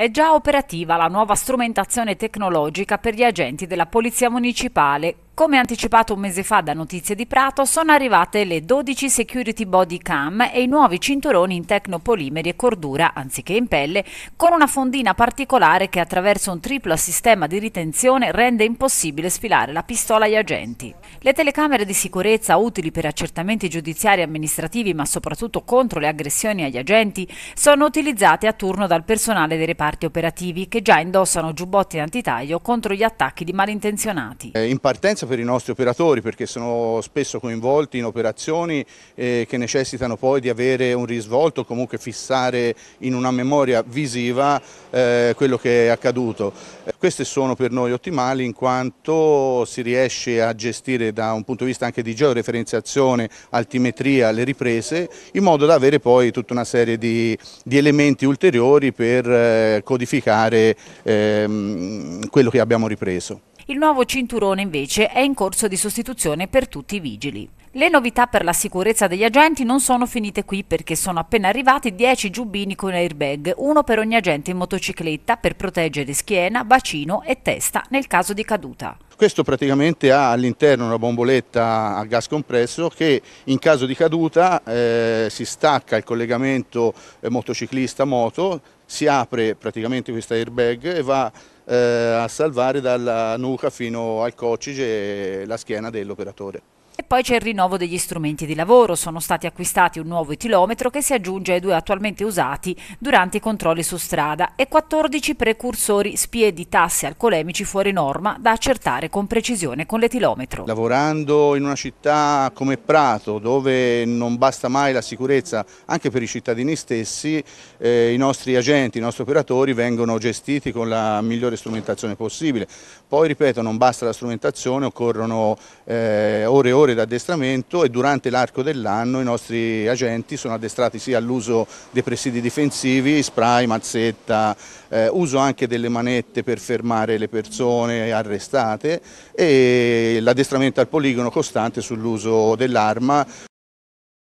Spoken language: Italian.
È già operativa la nuova strumentazione tecnologica per gli agenti della Polizia Municipale, come anticipato un mese fa da notizie di Prato, sono arrivate le 12 security body cam e i nuovi cinturoni in tecnopolimeri e cordura, anziché in pelle, con una fondina particolare che attraverso un triplo sistema di ritenzione rende impossibile sfilare la pistola agli agenti. Le telecamere di sicurezza, utili per accertamenti giudiziari e amministrativi, ma soprattutto contro le aggressioni agli agenti, sono utilizzate a turno dal personale dei reparti operativi che già indossano giubbotti antitaglio contro gli attacchi di malintenzionati. Eh, in partenza per i nostri operatori perché sono spesso coinvolti in operazioni eh, che necessitano poi di avere un risvolto, comunque fissare in una memoria visiva eh, quello che è accaduto. Eh, queste sono per noi ottimali in quanto si riesce a gestire da un punto di vista anche di georeferenziazione, altimetria, le riprese, in modo da avere poi tutta una serie di, di elementi ulteriori per eh, codificare ehm, quello che abbiamo ripreso. Il nuovo cinturone invece è in corso di sostituzione per tutti i vigili. Le novità per la sicurezza degli agenti non sono finite qui perché sono appena arrivati 10 giubbini con airbag, uno per ogni agente in motocicletta per proteggere schiena, bacino e testa nel caso di caduta. Questo praticamente ha all'interno una bomboletta a gas compresso che in caso di caduta eh, si stacca il collegamento eh, motociclista-moto, si apre praticamente questa airbag e va eh, a salvare dalla nuca fino al coccige la schiena dell'operatore. E poi c'è il rinnovo degli strumenti di lavoro, sono stati acquistati un nuovo etilometro che si aggiunge ai due attualmente usati durante i controlli su strada e 14 precursori spie di tasse alcolemici fuori norma da accertare con precisione con l'etilometro. Lavorando in una città come Prato dove non basta mai la sicurezza anche per i cittadini stessi, eh, i nostri agenti, i nostri operatori vengono gestiti con la migliore strumentazione possibile. Poi ripeto non basta la strumentazione, occorrono eh, ore e ore ore di addestramento e durante l'arco dell'anno i nostri agenti sono addestrati sia all'uso dei presidi difensivi, spray, mazzetta, eh, uso anche delle manette per fermare le persone arrestate e l'addestramento al poligono costante sull'uso dell'arma.